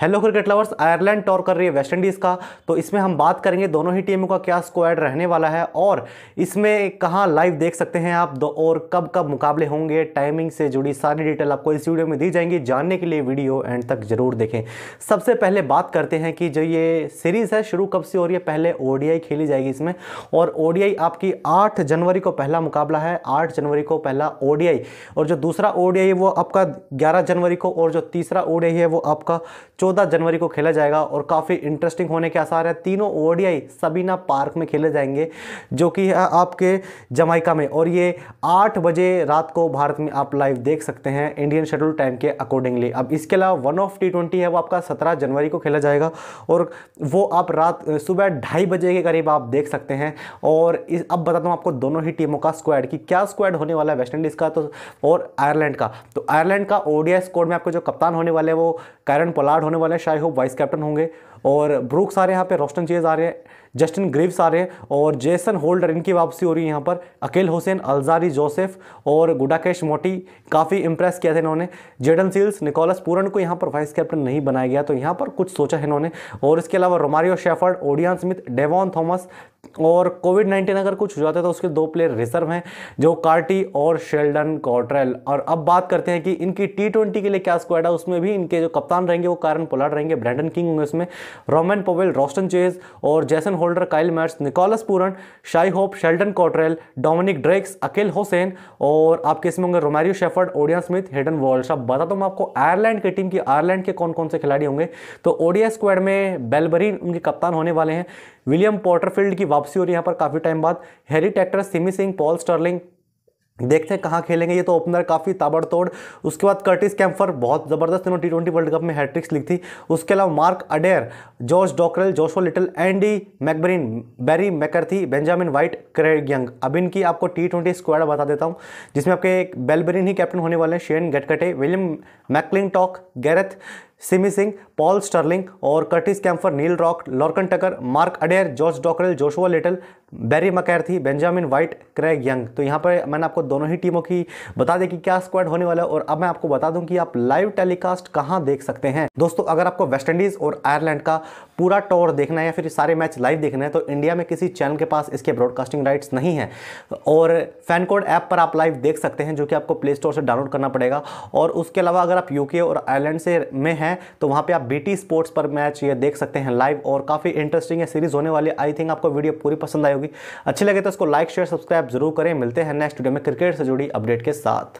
hello cricket lovers Ireland tour कर रही है वेस्ट इंडीज़ का तो इसमें हम बात करेंगे दोनों ही टीमों का क्या स्क्वाड रहने वाला है और इसमें कहाँ लाइव देख सकते हैं आप दो और कब कब मुकाबले होंगे टाइमिंग से जुड़ी सारी डिटेल आपको इस वीडियो में दी जाएंगी जानने के लिए वीडियो एंड तक जरूर देखें सबसे पहले बात करते हैं कि जो ये सीरीज़ है शुरू कब से हो रही है पहले ओ खेली जाएगी इसमें और ओ आपकी आठ जनवरी को पहला मुकाबला है आठ जनवरी को पहला ओ और जो दूसरा ओडीआई वो आपका ग्यारह जनवरी को और जो तीसरा ओ है वो आपका चौदह जनवरी को खेला जाएगा और काफ़ी इंटरेस्टिंग होने के आसार है तीनों ओडीआई सबीना पार्क में खेले जाएंगे जो कि आपके जमाइका में और ये आठ बजे रात को भारत में आप लाइव देख सकते हैं इंडियन शेड्यूल टाइम के अकॉर्डिंगली अब इसके अलावा वन ऑफ टी है वो आपका सत्रह जनवरी को खेला जाएगा और वो आप रात सुबह ढाई बजे के करीब आप देख सकते हैं और इस, अब बताता हूँ आपको दोनों ही टीमों का स्क्वाड कि क्या स्क्वाड होने वाला है वेस्ट इंडीज़ का तो और आयरलैंड का तो आयरलैंड का ओडीआई स्कोर में आपको जो कप्तान होने वाले हैं वो कैरन पोलार्ड होने वाला है शायद होप वाइस कैप्टन होंगे और ब्रूक्स आ रहे हैं यहाँ पे रोस्टन चेज आ रहे हैं जस्टिन ग्रीव्स आ रहे हैं और जेसन होल्डर इनकी वापसी हो रही है यहाँ पर अकेल हुसैन अलजारी जोसेफ और गुडाकेश मोटी काफ़ी इंप्रेस किया था इन्होंने जेडन सील्स निकोलस पूरन को यहाँ पर वाइस कैप्टन नहीं बनाया गया तो यहाँ पर कुछ सोचा है इन्होंने और इसके अलावा Romario Shepherd Odean Smith Devon Thomas और कोविड नाइन्टीन अगर कुछ हो जाता है तो उसके दो प्लेयर रिजर्व हैं जो कार्टी और शेल्डन कॉट्रेल और अब बात करते हैं कि इनकी टी ट्वेंटी के लिए क्या स्क्वाड है उसमें भी इनके जो कप्तान रहेंगे वो कारण पोलार्ड रहेंगे ब्रैंडन किंग होंगे उसमें रोमन पोवेल रोस्टन चेज और Jason Holder Kyle Mayers Nicholas Pooran Shai Hope Sheldon Cottrell Dominic Drakes Akeal Hosein और आपके इसमें होंगे Romario Shepherd Odean Smith Hayden Walsh अब बताता तो हूँ आपको आयरलैंड की टीम की आयरलैंड के कौन कौन से खिलाड़ी होंगे तो ओडिया स्क्वाड में बेलबरीन उनके कप्तान होने वाले हैं विलियम पॉटरफील्ड की वापसी हो रही है यहाँ पर काफ़ी टाइम बाद Harry Tector Simi Singh Paul Stirling देखते हैं कहाँ खेलेंगे ये तो ओपनर काफ़ी ताबड़तोड़ उसके बाद कर्टिस कैम्फर बहुत ज़बरदस्त इन्होंने टी ट्वेंटी वर्ल्ड कप में हैट्रिक्स ली थी उसके अलावा Mark Adair George Dockrell Joshua Little Andy McBrine Barry McCarthy Benjamin White Craig Young अब इनकी आपको टी ट्वेंटी स्क्वाड बता देता हूँ जिसमें आपके एक बेलबरिन ही कैप्टन होने वाले हैं Shane Getkate William McClintock Gareth Simi Singh Paul Stirling और Curtis Campher Neil Rock Lorcan Tucker Mark Adair George Dockrell Joshua Little Barry McCarthy Benjamin White Craig Young तो यहाँ पर मैंने आपको दोनों ही टीमों की बता दें कि क्या स्क्वाड होने वाला है और अब मैं आपको बता दूं कि आप लाइव टेलीकास्ट कहाँ देख सकते हैं दोस्तों अगर आपको वेस्टइंडीज़ और आयरलैंड का पूरा टॉर देखना है या फिर सारे मैच लाइव देखना है तो इंडिया में किसी चैनल के पास इसके ब्रॉडकास्टिंग राइट्स नहीं है और फैन कोड ऐप पर आप लाइव देख सकते हैं जो कि आपको प्ले स्टोर से डाउनलोड करना पड़ेगा और उसके अलावा अगर आप यूके और आयरलैंड से में हैं हैं तो वहाँ पर आप बी स्पोर्ट्स पर मैच ये देख सकते हैं लाइव और काफ़ी इंटरेस्टिंग है सीरीज़ होने वाली आई थिंक आपको वीडियो पूरी पसंद आई होगी अच्छी लगे तो उसको लाइक शेयर सब्सक्राइब जरूर करें मिलते हैं नेक्स्ट वीडियो में क्रिकेट से जुड़ी अपडेट के साथ